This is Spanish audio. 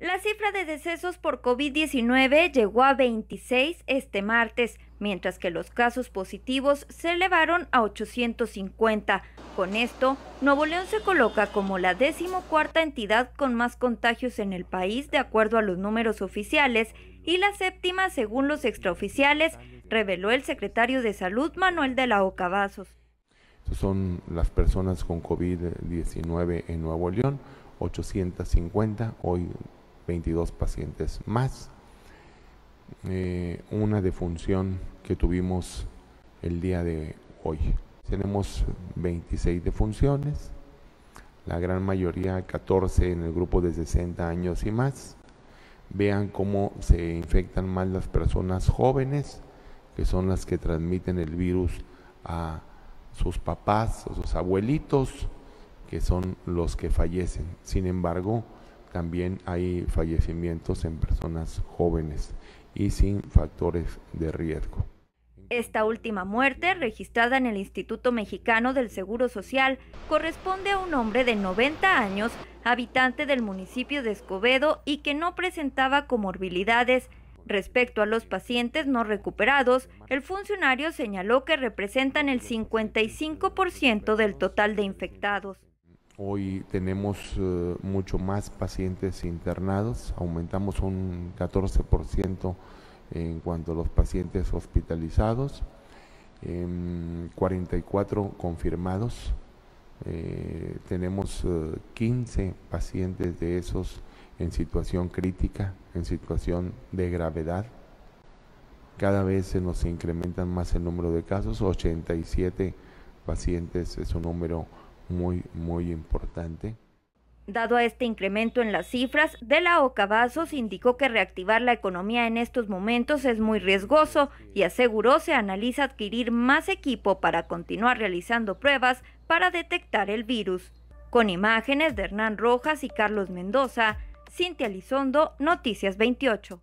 La cifra de decesos por COVID-19 llegó a 26 este martes, mientras que los casos positivos se elevaron a 850. Con esto, Nuevo León se coloca como la decimocuarta entidad con más contagios en el país de acuerdo a los números oficiales y la séptima según los extraoficiales, reveló el secretario de Salud Manuel de la Oca Son las personas con COVID-19 en Nuevo León, 850, hoy 22 pacientes más. Eh, una defunción que tuvimos el día de hoy. Tenemos 26 defunciones, la gran mayoría 14 en el grupo de 60 años y más. Vean cómo se infectan más las personas jóvenes, que son las que transmiten el virus a sus papás o sus abuelitos, que son los que fallecen. Sin embargo, también hay fallecimientos en personas jóvenes y sin factores de riesgo. Esta última muerte, registrada en el Instituto Mexicano del Seguro Social, corresponde a un hombre de 90 años, habitante del municipio de Escobedo y que no presentaba comorbilidades. Respecto a los pacientes no recuperados, el funcionario señaló que representan el 55% del total de infectados. Hoy tenemos eh, mucho más pacientes internados, aumentamos un 14% en cuanto a los pacientes hospitalizados, 44 confirmados, eh, tenemos 15 eh, pacientes de esos en situación crítica, en situación de gravedad. Cada vez se nos incrementan más el número de casos, 87 pacientes es un número muy, muy importante. Dado a este incremento en las cifras, de la Ocavazos indicó que reactivar la economía en estos momentos es muy riesgoso y aseguró se analiza adquirir más equipo para continuar realizando pruebas para detectar el virus. Con imágenes de Hernán Rojas y Carlos Mendoza, Cintia Lizondo, Noticias 28.